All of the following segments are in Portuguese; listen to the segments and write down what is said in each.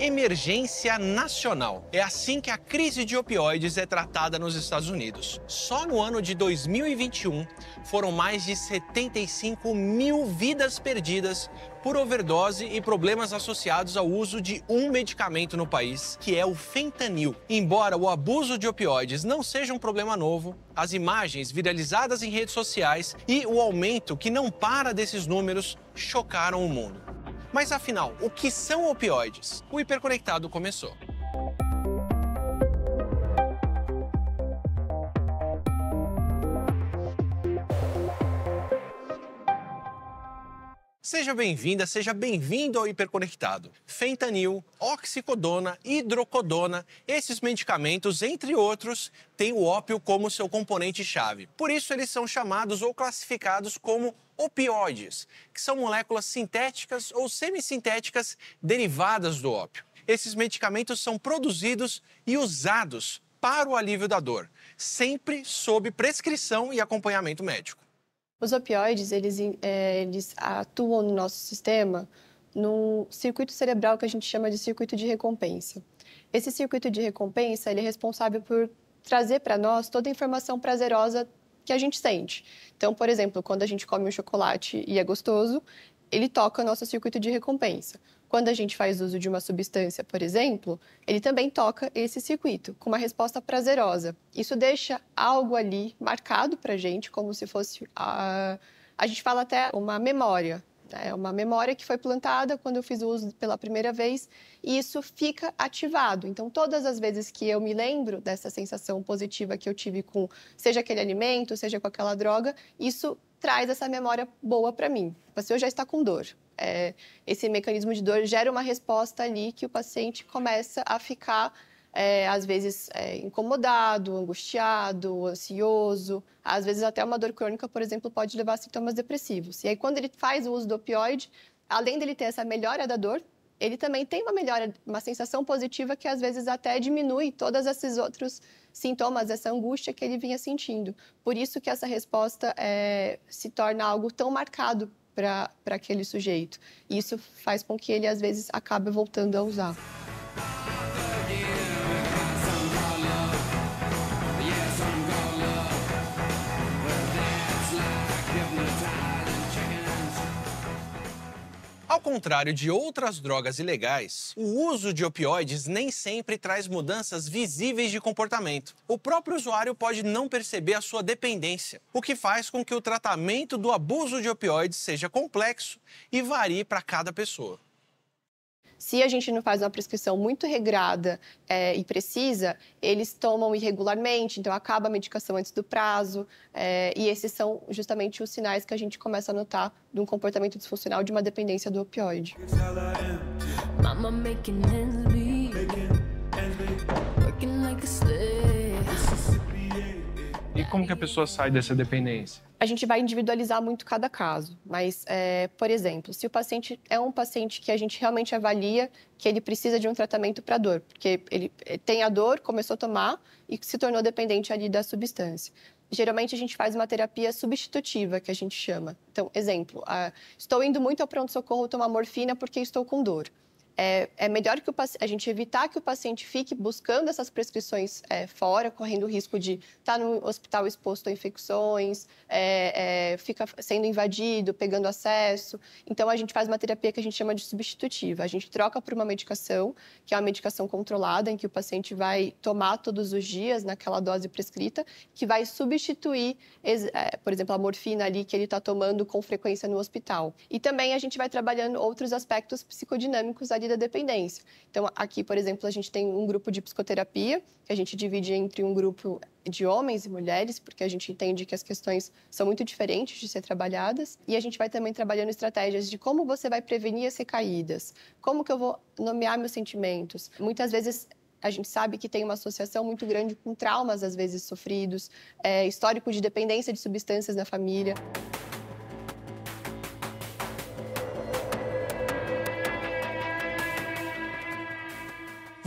emergência nacional. É assim que a crise de opioides é tratada nos Estados Unidos. Só no ano de 2021 foram mais de 75 mil vidas perdidas por overdose e problemas associados ao uso de um medicamento no país, que é o fentanil. Embora o abuso de opioides não seja um problema novo, as imagens viralizadas em redes sociais e o aumento que não para desses números chocaram o mundo. Mas afinal, o que são opioides? O hiperconectado começou. Seja bem-vinda, seja bem-vindo ao Hiperconectado. Fentanil, oxicodona, hidrocodona, esses medicamentos, entre outros, têm o ópio como seu componente-chave. Por isso, eles são chamados ou classificados como opioides, que são moléculas sintéticas ou semissintéticas derivadas do ópio. Esses medicamentos são produzidos e usados para o alívio da dor, sempre sob prescrição e acompanhamento médico. Os opioides, eles, é, eles atuam no nosso sistema num circuito cerebral que a gente chama de circuito de recompensa. Esse circuito de recompensa, ele é responsável por trazer para nós toda a informação prazerosa que a gente sente. Então, por exemplo, quando a gente come um chocolate e é gostoso, ele toca o nosso circuito de recompensa. Quando a gente faz uso de uma substância, por exemplo, ele também toca esse circuito, com uma resposta prazerosa. Isso deixa algo ali marcado para a gente, como se fosse. A... a gente fala até uma memória, é uma memória que foi plantada quando eu fiz o uso pela primeira vez e isso fica ativado. Então, todas as vezes que eu me lembro dessa sensação positiva que eu tive com, seja aquele alimento, seja com aquela droga, isso traz essa memória boa para mim. O paciente já está com dor. É, esse mecanismo de dor gera uma resposta ali que o paciente começa a ficar é, às vezes é, incomodado, angustiado, ansioso, às vezes até uma dor crônica, por exemplo, pode levar a sintomas depressivos. E aí, quando ele faz o uso do opioide, além dele ter essa melhora da dor, ele também tem uma melhora, uma sensação positiva que às vezes até diminui todos esses outros sintomas, essa angústia que ele vinha sentindo. Por isso que essa resposta é, se torna algo tão marcado para aquele sujeito. Isso faz com que ele às vezes acabe voltando a usar. Ao contrário de outras drogas ilegais, o uso de opioides nem sempre traz mudanças visíveis de comportamento. O próprio usuário pode não perceber a sua dependência, o que faz com que o tratamento do abuso de opioides seja complexo e varie para cada pessoa. Se a gente não faz uma prescrição muito regrada é, e precisa, eles tomam irregularmente, então acaba a medicação antes do prazo. É, e esses são justamente os sinais que a gente começa a notar de um comportamento disfuncional de uma dependência do opioide. Música e como que a pessoa sai dessa dependência? A gente vai individualizar muito cada caso, mas, é, por exemplo, se o paciente é um paciente que a gente realmente avalia que ele precisa de um tratamento para dor, porque ele é, tem a dor, começou a tomar e se tornou dependente ali da substância. Geralmente a gente faz uma terapia substitutiva, que a gente chama. Então, exemplo, a, estou indo muito ao pronto-socorro tomar morfina porque estou com dor é, é melhor que o, a gente evitar que o paciente fique buscando essas prescrições é, fora, correndo o risco de estar tá no hospital exposto a infecções, é, é fica sendo invadido, pegando acesso. Então, a gente faz uma terapia que a gente chama de substitutiva. A gente troca por uma medicação, que é uma medicação controlada, em que o paciente vai tomar todos os dias naquela dose prescrita, que vai substituir, é, por exemplo, a morfina ali que ele está tomando com frequência no hospital. E também a gente vai trabalhando outros aspectos psicodinâmicos ali da dependência. Então, aqui, por exemplo, a gente tem um grupo de psicoterapia, que a gente divide entre um grupo de homens e mulheres, porque a gente entende que as questões são muito diferentes de ser trabalhadas. E a gente vai também trabalhando estratégias de como você vai prevenir as recaídas, como que eu vou nomear meus sentimentos. Muitas vezes a gente sabe que tem uma associação muito grande com traumas, às vezes sofridos, é, histórico de dependência de substâncias na família.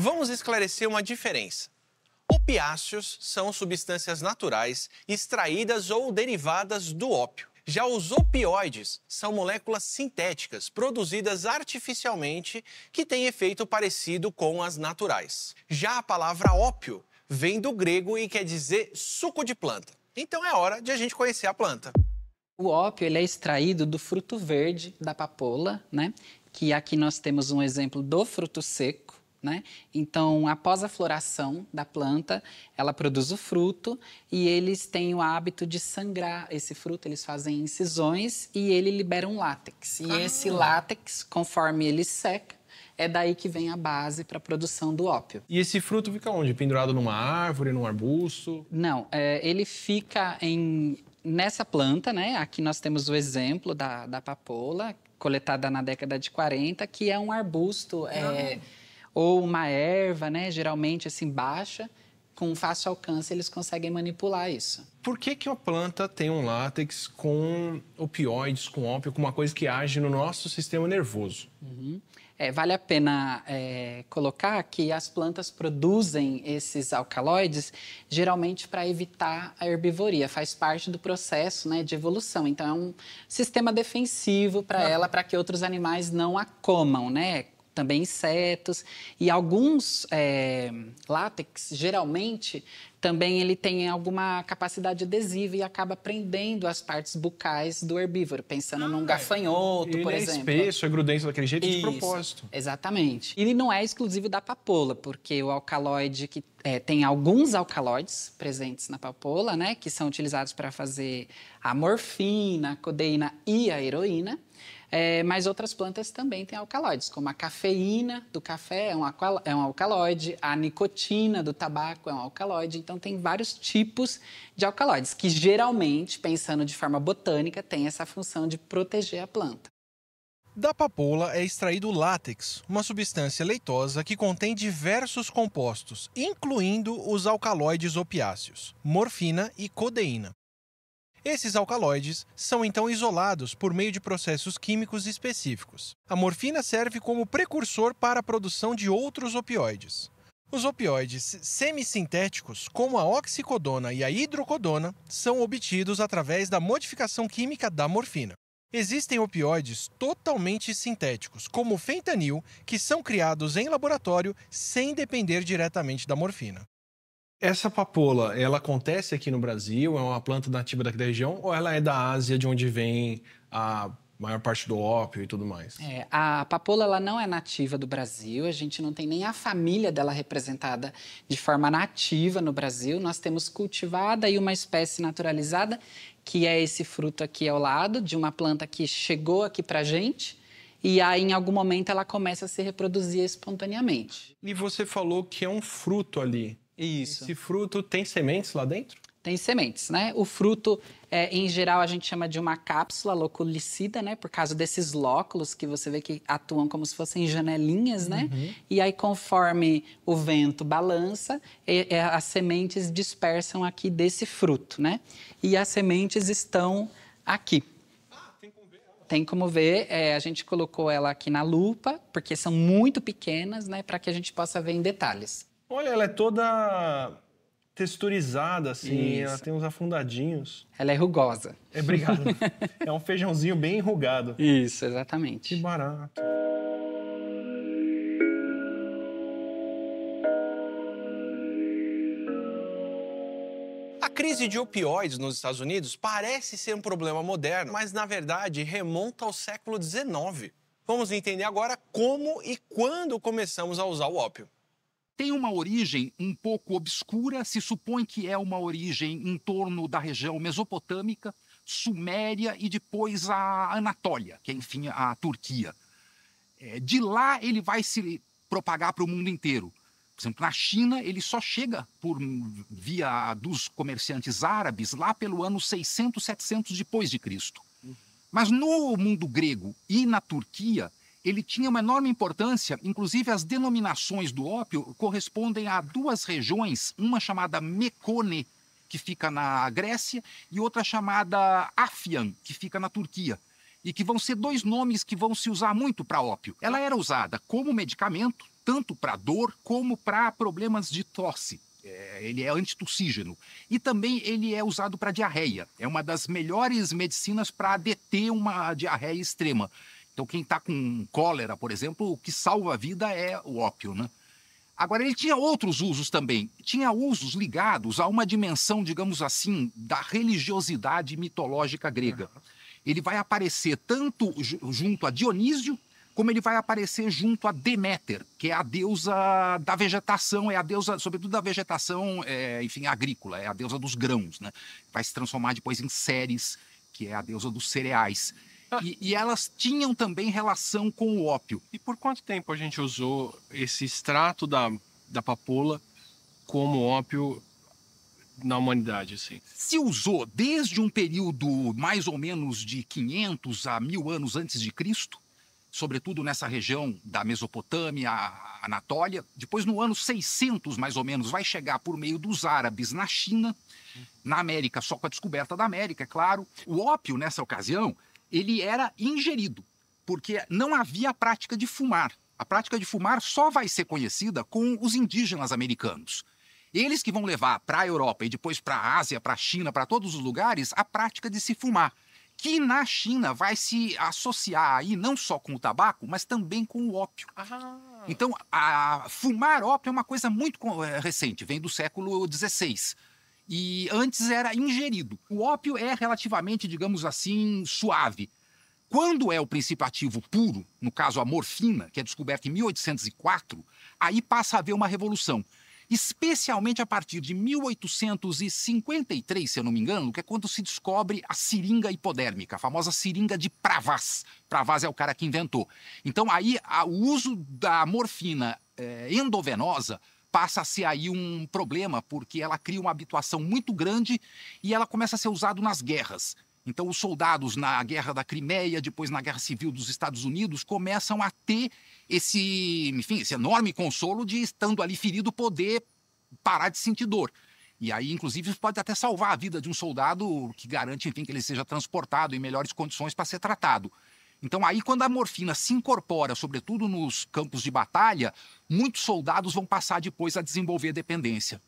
Vamos esclarecer uma diferença. Opiáceos são substâncias naturais extraídas ou derivadas do ópio. Já os opioides são moléculas sintéticas produzidas artificialmente que têm efeito parecido com as naturais. Já a palavra ópio vem do grego e quer dizer suco de planta. Então é hora de a gente conhecer a planta. O ópio ele é extraído do fruto verde da papoula, né? Que aqui nós temos um exemplo do fruto seco né? Então, após a floração da planta, ela produz o fruto e eles têm o hábito de sangrar esse fruto, eles fazem incisões e ele libera um látex. E ah. esse látex, conforme ele seca, é daí que vem a base para a produção do ópio. E esse fruto fica onde? Pendurado numa árvore, num arbusto? Não, é, ele fica em, nessa planta, né? Aqui nós temos o exemplo da, da papoula, coletada na década de 40, que é um arbusto. Ah. É, ou uma erva, né, geralmente assim baixa, com fácil alcance eles conseguem manipular isso. Por que, que uma planta tem um látex com opioides, com ópio, com uma coisa que age no nosso sistema nervoso? Uhum. É, vale a pena é, colocar que as plantas produzem esses alcaloides geralmente para evitar a herbivoria, faz parte do processo né, de evolução. Então, é um sistema defensivo para ah. ela, para que outros animais não a comam, né? também insetos e alguns é, látex, geralmente, também ele tem alguma capacidade adesiva e acaba prendendo as partes bucais do herbívoro, pensando ah, num gafanhoto, por é exemplo. Ele é espesso, é grudento daquele jeito Isso, de propósito. Exatamente. Ele não é exclusivo da papoula, porque o alcaloide que é, tem alguns alcaloides presentes na papoula, né, que são utilizados para fazer a morfina, a codeína e a heroína. É, mas outras plantas também têm alcaloides, como a cafeína do café é um, é um alcaloide, a nicotina do tabaco é um alcaloide. Então, tem vários tipos de alcaloides, que geralmente, pensando de forma botânica, tem essa função de proteger a planta. Da papoula é extraído o látex, uma substância leitosa que contém diversos compostos, incluindo os alcaloides opiáceos, morfina e codeína. Esses alcaloides são então isolados por meio de processos químicos específicos. A morfina serve como precursor para a produção de outros opioides. Os opioides semissintéticos, como a oxicodona e a hidrocodona, são obtidos através da modificação química da morfina. Existem opioides totalmente sintéticos, como o fentanil, que são criados em laboratório sem depender diretamente da morfina. Essa papoula, ela acontece aqui no Brasil? É uma planta nativa daqui da região? Ou ela é da Ásia, de onde vem a maior parte do ópio e tudo mais? É, a papoula, ela não é nativa do Brasil. A gente não tem nem a família dela representada de forma nativa no Brasil. Nós temos cultivada e uma espécie naturalizada, que é esse fruto aqui ao lado, de uma planta que chegou aqui para a gente. E aí, em algum momento, ela começa a se reproduzir espontaneamente. E você falou que é um fruto ali. Isso. Esse fruto tem sementes lá dentro? Tem sementes, né? O fruto, é, em geral, a gente chama de uma cápsula loculicida, né? Por causa desses lóculos que você vê que atuam como se fossem janelinhas, né? Uhum. E aí, conforme o vento balança, e, e, é, as sementes dispersam aqui desse fruto, né? E as sementes estão aqui. Ah, tem como ver, tem como ver é, a gente colocou ela aqui na lupa, porque são muito pequenas, né, para que a gente possa ver em detalhes. Olha, ela é toda texturizada, assim. Isso. Ela tem uns afundadinhos. Ela é rugosa. É, obrigado. é um feijãozinho bem enrugado. Isso, exatamente. Que barato. A crise de opioides nos Estados Unidos parece ser um problema moderno, mas na verdade remonta ao século XIX. Vamos entender agora como e quando começamos a usar o ópio tem uma origem um pouco obscura, se supõe que é uma origem em torno da região mesopotâmica, Suméria e depois a Anatólia, que é, enfim, a Turquia. É, de lá ele vai se propagar para o mundo inteiro. Por exemplo, na China ele só chega por via dos comerciantes árabes lá pelo ano 600, 700 depois de Cristo. Uhum. Mas no mundo grego e na Turquia, ele tinha uma enorme importância, inclusive as denominações do ópio correspondem a duas regiões, uma chamada Mekone, que fica na Grécia, e outra chamada Afian, que fica na Turquia e que vão ser dois nomes que vão se usar muito para ópio. Ela era usada como medicamento, tanto para dor como para problemas de tosse. É, ele é antitussígeno. E também ele é usado para diarreia. É uma das melhores medicinas para deter uma diarreia extrema. Então, quem está com cólera, por exemplo, o que salva a vida é o ópio, né? Agora, ele tinha outros usos também. Tinha usos ligados a uma dimensão, digamos assim, da religiosidade mitológica grega. Ele vai aparecer tanto junto a Dionísio, como ele vai aparecer junto a Deméter, que é a deusa da vegetação, é a deusa, sobretudo da vegetação, é, enfim, agrícola, é a deusa dos grãos, né? Vai se transformar depois em Ceres, que é a deusa dos cereais e, e, elas tinham também relação com o ópio. E por quanto tempo a gente usou esse extrato da, da papoula como ópio na humanidade, assim? Se usou desde um período mais ou menos de 500 a 1000 anos antes de Cristo, sobretudo nessa região da Mesopotâmia, Anatólia. Depois, no ano 600, mais ou menos, vai chegar por meio dos árabes na China, na América, só com a descoberta da América, é claro. O ópio, nessa ocasião, ele era ingerido, porque não havia prática de fumar. A prática de fumar só vai ser conhecida com os indígenas americanos. Eles que vão levar para a Europa e depois para a Ásia, para a China, para todos os lugares, a prática de se fumar, que na China vai se associar aí não só com o tabaco, mas também com o ópio. Ah. Então, fumar ópio é uma coisa muito eh, recente, vem do século XVI e antes era ingerido. O ópio é relativamente, digamos assim, suave. Quando é o princípio ativo puro, no caso a morfina, que é descoberta em 1804, aí passa a haver uma revolução. Especialmente a partir de 1853, se eu não me engano, que é quando se descobre a seringa hipodérmica, a famosa seringa de Pravas. Pravas é o cara que inventou. Então aí o uso da morfina eh, endovenosa passa a ser aí um problema, porque ela cria uma habituação muito grande e ela começa a ser usada nas guerras. Então, os soldados na guerra da Crimeia, depois na guerra civil dos Estados Unidos, começam a ter esse, enfim, esse enorme consolo de, estando ali ferido, poder parar de sentir dor. E aí, inclusive, pode até salvar a vida de um soldado que garante, enfim, que ele seja transportado em melhores condições para ser tratado. Então, aí, quando a morfina se incorpora, sobretudo nos campos de batalha, muitos soldados vão passar depois a desenvolver dependência.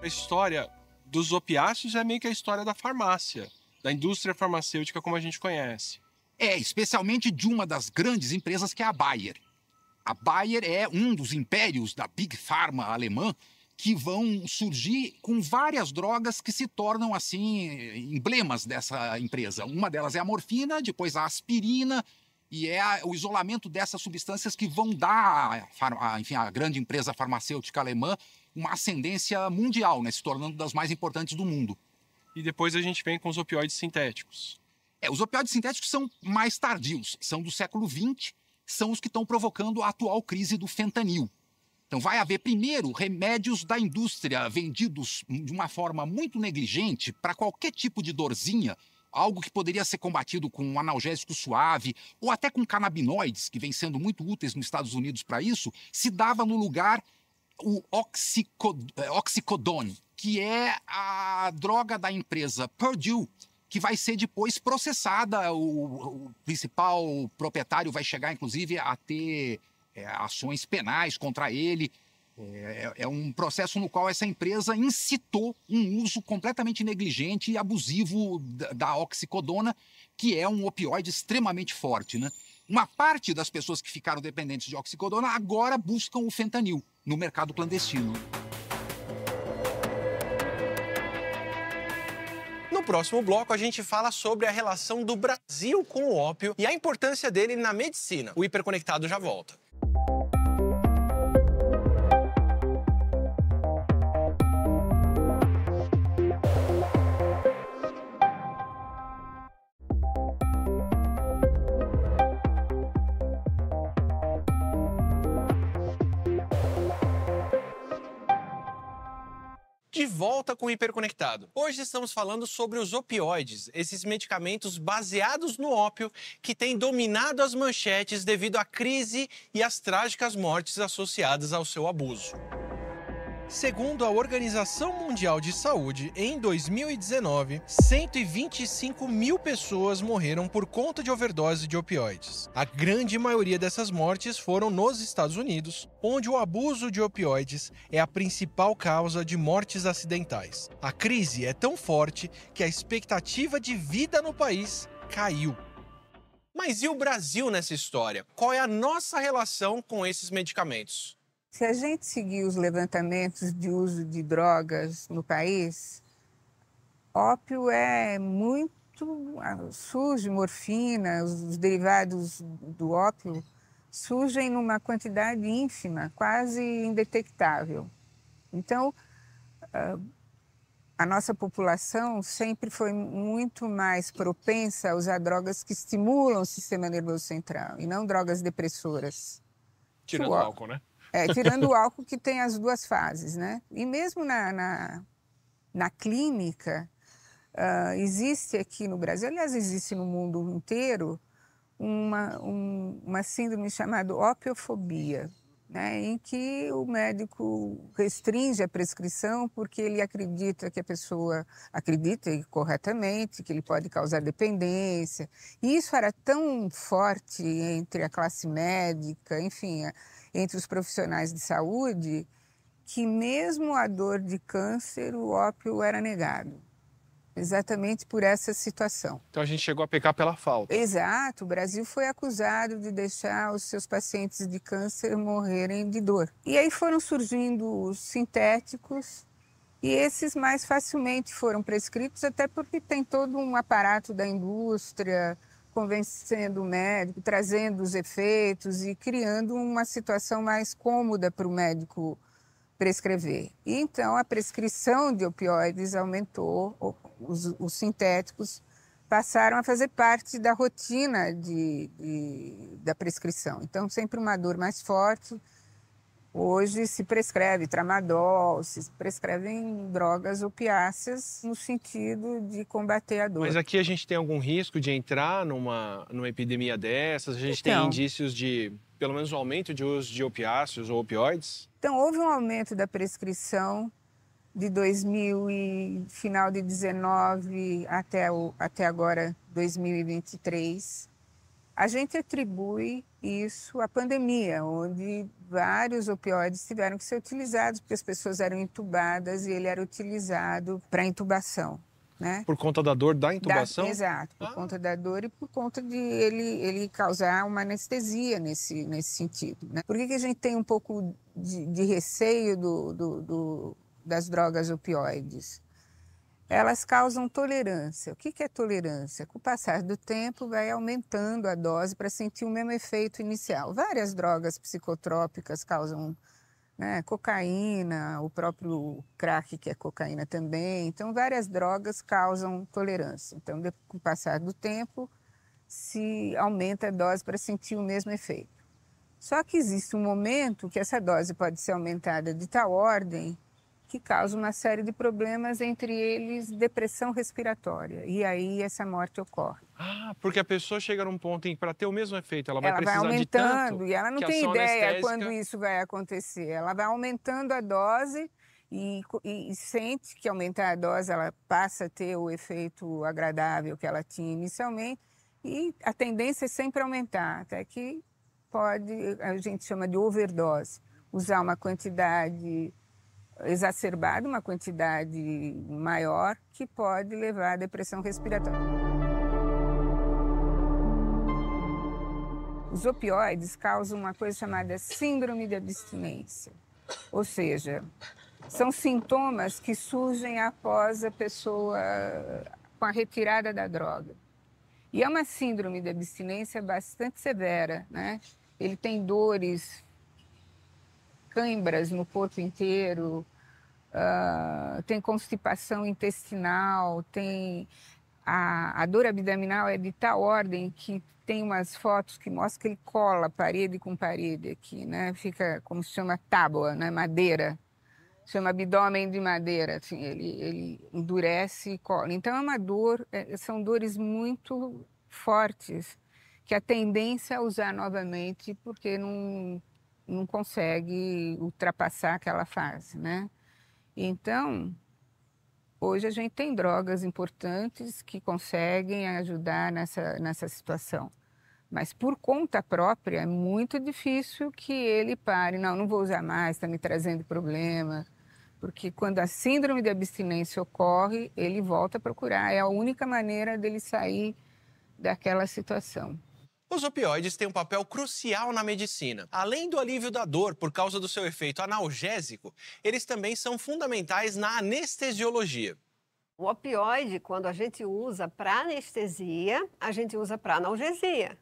A história dos opiáceos é meio que a história da farmácia, da indústria farmacêutica como a gente conhece. É, especialmente de uma das grandes empresas que é a Bayer. A Bayer é um dos impérios da Big Pharma alemã que vão surgir com várias drogas que se tornam assim emblemas dessa empresa. Uma delas é a morfina, depois a aspirina e é o isolamento dessas substâncias que vão dar, a, a, enfim, a grande empresa farmacêutica alemã uma ascendência mundial, né, se tornando das mais importantes do mundo. E depois a gente vem com os opioides sintéticos. É, os opioides sintéticos são mais tardios, são do século XX, são os que estão provocando a atual crise do fentanil, então, vai haver, primeiro, remédios da indústria vendidos de uma forma muito negligente para qualquer tipo de dorzinha algo que poderia ser combatido com um analgésico suave ou até com canabinoides, que vem sendo muito úteis nos Estados Unidos para isso, se dava no lugar o eh, oxicodone, que é a droga da empresa Purdue, que vai ser depois processada. O, o principal proprietário vai chegar, inclusive, a ter é, ações penais contra ele. É, é, é, um processo no qual essa empresa incitou um uso completamente negligente e abusivo da, oxicodona, que é um opioide extremamente forte. Né? Uma parte das pessoas que ficaram dependentes de oxicodona agora buscam o fentanil no mercado clandestino. No próximo bloco, a gente fala sobre a relação do Brasil com o ópio e a importância dele na medicina. O Hiperconectado já volta. De volta com o Hiperconectado. Hoje estamos falando sobre os opioides, esses medicamentos baseados no ópio que têm dominado as manchetes devido à crise e às trágicas mortes associadas ao seu abuso. Segundo a Organização Mundial de Saúde, em 2019, 125 mil pessoas morreram por conta de overdose de opioides. A grande maioria dessas mortes foram nos Estados Unidos, onde o abuso de opioides é a principal causa de mortes acidentais. A crise é tão forte que a expectativa de vida no país caiu. Mas e o Brasil nessa história? Qual é a nossa relação com esses medicamentos? Se a gente seguir os levantamentos de uso de drogas no país, ópio é muito ah, surge, morfina, os derivados do ópio surgem numa quantidade ínfima, quase indetectável. Então, ah, a nossa população sempre foi muito mais propensa a usar drogas que estimulam o sistema nervoso central e não drogas depressoras. Tirando o álcool, né? É, tirando o álcool que tem as duas fases, né? E mesmo na, na, na clínica, uh, existe aqui no Brasil, aliás, existe no mundo inteiro, uma, um, uma síndrome chamada opiofobia, né? em que o médico restringe a prescrição porque ele acredita que a pessoa acredita corretamente que ele pode causar dependência. E isso era tão forte entre a classe médica, enfim, entre os profissionais de saúde que mesmo a dor de câncer, o ópio era negado. Exatamente por essa situação. Então a gente chegou a pecar pela falta. Exato, o Brasil foi acusado de deixar os seus pacientes de câncer morrerem de dor. E aí foram surgindo os sintéticos, e esses mais facilmente foram prescritos, até porque tem todo um aparato da indústria, convencendo o médico, trazendo os efeitos e criando uma situação mais cômoda para o médico prescrever. E, então, a prescrição de opioides aumentou, os, os, sintéticos passaram a fazer parte da rotina de, de, da prescrição. Então, sempre uma dor mais forte, Hoje se prescreve tramadol, se prescrevem drogas opiáceas no sentido de combater a dor. Mas aqui a gente tem algum risco de entrar numa, numa epidemia dessas? A gente então, tem indícios de, pelo menos, um aumento de uso de opiáceos ou opioides? Então, houve um aumento da prescrição de 2000 e final de 19 até, o, até agora 2023. A gente atribui isso à pandemia, onde vários opioides tiveram que ser utilizados, porque as pessoas eram entubadas e ele era utilizado para intubação. Né? Por conta da dor da intubação? Da, exato, por ah. conta da dor e por conta de ele, ele causar uma anestesia nesse, nesse sentido. Né? Por que, que a gente tem um pouco de, de receio do, do, do, das drogas opioides? elas causam tolerância. O que é tolerância? Com o passar do tempo, vai aumentando a dose para sentir o mesmo efeito inicial. Várias drogas psicotrópicas causam né, cocaína, o próprio crack, que é cocaína também. Então, várias drogas causam tolerância. Então, com o passar do tempo, se aumenta a dose para sentir o mesmo efeito. Só que existe um momento que essa dose pode ser aumentada de tal ordem que causa uma série de problemas, entre eles depressão respiratória. E aí essa morte ocorre. Ah, porque a pessoa chega num ponto em que para ter o mesmo efeito, ela vai ela precisar vai aumentando, de tanto. E ela não tem ideia anestésica... quando isso vai acontecer. Ela vai aumentando a dose e, e, e, sente que aumentar a dose ela passa a ter o efeito agradável que ela tinha inicialmente e a tendência é sempre aumentar, até que pode, a gente chama de overdose, usar uma quantidade exacerbado, uma quantidade maior, que pode levar à depressão respiratória. Os opioides causam uma coisa chamada síndrome de abstinência, ou seja, são sintomas que surgem após a pessoa com a retirada da droga. E é uma síndrome de abstinência bastante severa, né? Ele tem dores cãibras no corpo inteiro, uh, tem constipação intestinal, tem a, a, dor abdominal é de tal ordem que tem umas fotos que mostram que ele cola parede com parede aqui, né? Fica como se chama tábua, né? Madeira. Chama abdômen de madeira, assim, ele, ele endurece e cola. Então é uma dor, é, são dores muito fortes, que a tendência é usar novamente, porque não não consegue ultrapassar aquela fase, né? Então, hoje a gente tem drogas importantes que conseguem ajudar nessa, nessa situação. Mas por conta própria é muito difícil que ele pare. Não, não vou usar mais, está me trazendo problema. Porque quando a síndrome de abstinência ocorre, ele volta a procurar. É a única maneira dele sair daquela situação. Os opioides têm um papel crucial na medicina. Além do alívio da dor por causa do seu efeito analgésico, eles também são fundamentais na anestesiologia. O opioide, quando a gente usa para anestesia, a gente usa para analgesia.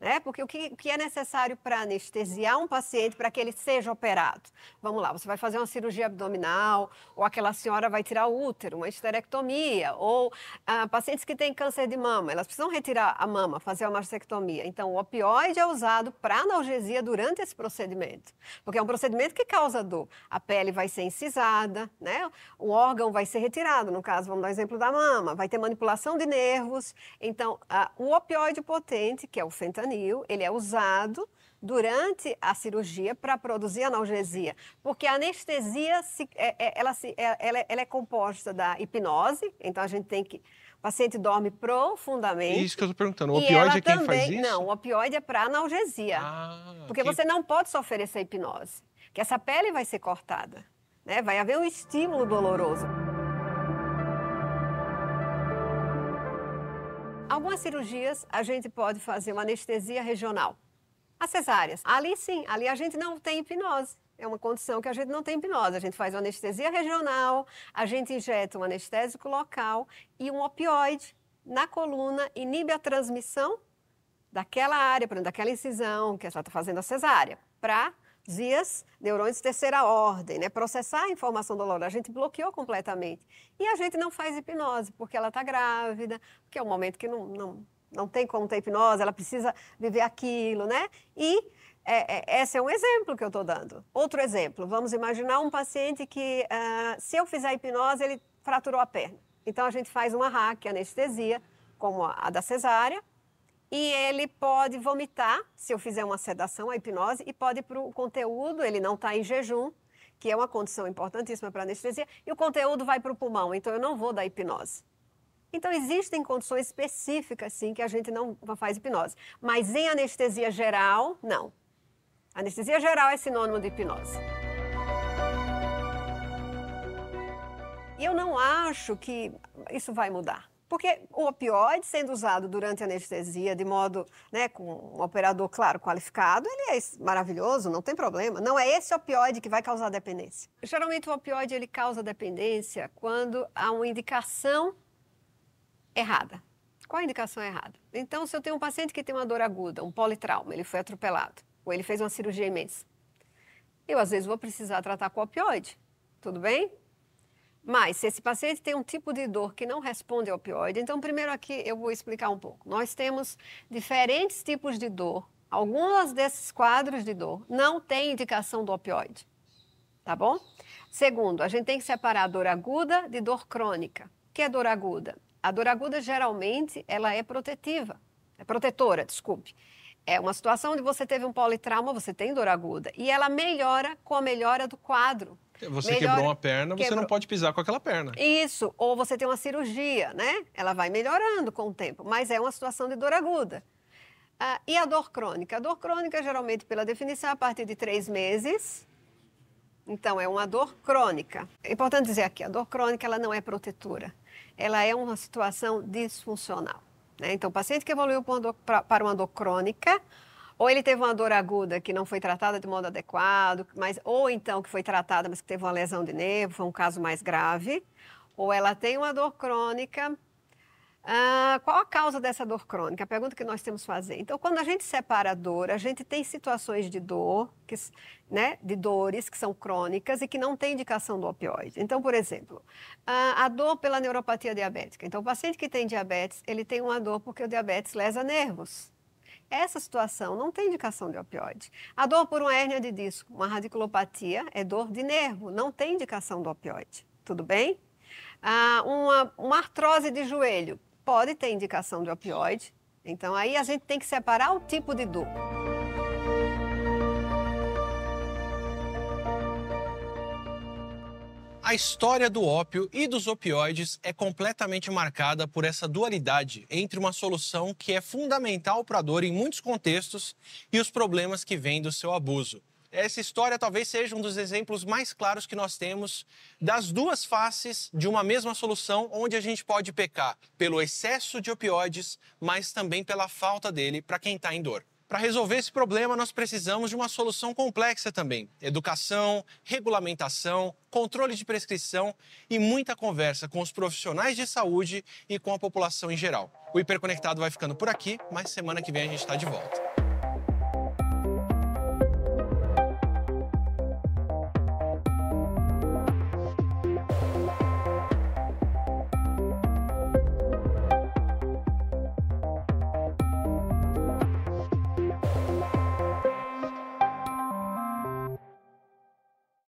Né? Porque o que, que é necessário para anestesiar um paciente para que ele seja operado? Vamos lá, você vai fazer uma cirurgia abdominal, ou aquela senhora vai tirar o útero, uma esterectomia, ou ah, pacientes que têm câncer de mama, elas precisam retirar a mama, fazer uma mastectomia. Então, o opioide é usado para analgesia durante esse procedimento, porque é um procedimento que causa dor. A pele vai ser incisada, né? o órgão vai ser retirado, no caso, vamos dar o exemplo da mama, vai ter manipulação de nervos. Então, ah, o opioide potente, que é o fentanil, fentanil, ele é usado durante a cirurgia para produzir analgesia, porque a anestesia se, é, é, ela, se, é, ela, ela é composta da hipnose, então a gente tem que o paciente dorme profundamente. Isso que eu estou perguntando. O opioide é quem também, faz isso? Não, o opioide é para analgesia. Ah, porque que... você não pode só oferecer hipnose, que essa pele vai ser cortada, né? vai haver um estímulo doloroso. algumas cirurgias, a gente pode fazer uma anestesia regional. As cesáreas. Ali sim, ali a gente não tem hipnose. É uma condição que a gente não tem hipnose. A gente faz uma anestesia regional, a gente injeta um anestésico local e um opioide na coluna, inibe a transmissão daquela área, por exemplo, daquela incisão que ela está fazendo a cesárea, para dias, neurônios de terceira ordem, né? processar a informação dolorosa. A gente bloqueou completamente. E a gente não faz hipnose, porque ela está grávida, porque é um momento que não, não, não tem como ter hipnose, ela precisa viver aquilo, né? E é, é, esse é um exemplo que eu estou dando. Outro exemplo, vamos imaginar um paciente que, uh, se eu fizer hipnose, ele fraturou a perna. Então, a gente faz uma hack, anestesia, como a, a da cesárea, e ele pode vomitar se eu fizer uma sedação, a hipnose, e pode para o conteúdo, ele não está em jejum, que é uma condição importantíssima para anestesia, e o conteúdo vai para o pulmão, então eu não vou dar hipnose. Então, existem condições específicas, sim, que a gente não faz hipnose. Mas em anestesia geral, não. Anestesia geral é sinônimo de hipnose. E eu não acho que isso vai mudar. Porque o opioide sendo usado durante a anestesia de modo, né, com um operador, claro, qualificado, ele é maravilhoso, não tem problema. Não é esse opioide que vai causar dependência. Geralmente o opioide ele causa dependência quando há uma indicação errada. Qual a indicação errada? Então, se eu tenho um paciente que tem uma dor aguda, um politrauma, ele foi atropelado, ou ele fez uma cirurgia imensa, eu às vezes vou precisar tratar com opioide, tudo bem? Mas, se esse paciente tem um tipo de dor que não responde ao opioide, então, primeiro aqui eu vou explicar um pouco. Nós temos diferentes tipos de dor. Alguns desses quadros de dor não têm indicação do opioide, tá bom? Segundo, a gente tem que separar a dor aguda de dor crônica. O que é dor aguda? A dor aguda, geralmente, ela é protetiva, é protetora, desculpe. É uma situação onde você teve um politrauma, você tem dor aguda, e ela melhora com a melhora do quadro você quebrou uma perna, quebrou. você não pode pisar com aquela perna. Isso, ou você tem uma cirurgia, né? Ela vai melhorando com o tempo, mas é uma situação de dor aguda. Ah, e a dor crônica? A dor crônica, geralmente, pela definição, é a partir de três meses. Então, é uma dor crônica. É importante dizer aqui, a dor crônica ela não é protetora. Ela é uma situação disfuncional. Né? Então, o paciente que evoluiu para uma dor crônica ou ele teve uma dor aguda que não foi tratada de modo adequado, mas ou então que foi tratada, mas que teve uma lesão de nervo, foi um caso mais grave. Ou ela tem uma dor crônica. Ah, qual a causa dessa dor crônica? A pergunta que nós temos que fazer. Então, quando a gente separa a dor, a gente tem situações de dor, que, né, de dores que são crônicas e que não tem indicação do opioide. Então, por exemplo, a, a dor pela neuropatia diabética. Então, o paciente que tem diabetes, ele tem uma dor porque o diabetes lesa nervos essa situação não tem indicação de opioide. A dor por uma hérnia de disco, uma radiculopatia, é dor de nervo, não tem indicação do opioide. Tudo bem? Ah, uma, uma artrose de joelho pode ter indicação de opioide. Então aí a gente tem que separar o tipo de dor. A história do ópio e dos opioides é completamente marcada por essa dualidade entre uma solução que é fundamental para a dor em muitos contextos e os problemas que vêm do seu abuso. Essa história talvez seja um dos exemplos mais claros que nós temos das duas faces de uma mesma solução, onde a gente pode pecar pelo excesso de opioides, mas também pela falta dele para quem está em dor. Para resolver esse problema, nós precisamos de uma solução complexa também: educação, regulamentação, controle de prescrição e muita conversa com os profissionais de saúde e com a população em geral. O Hiperconectado vai ficando por aqui, mas semana que vem a gente está de volta.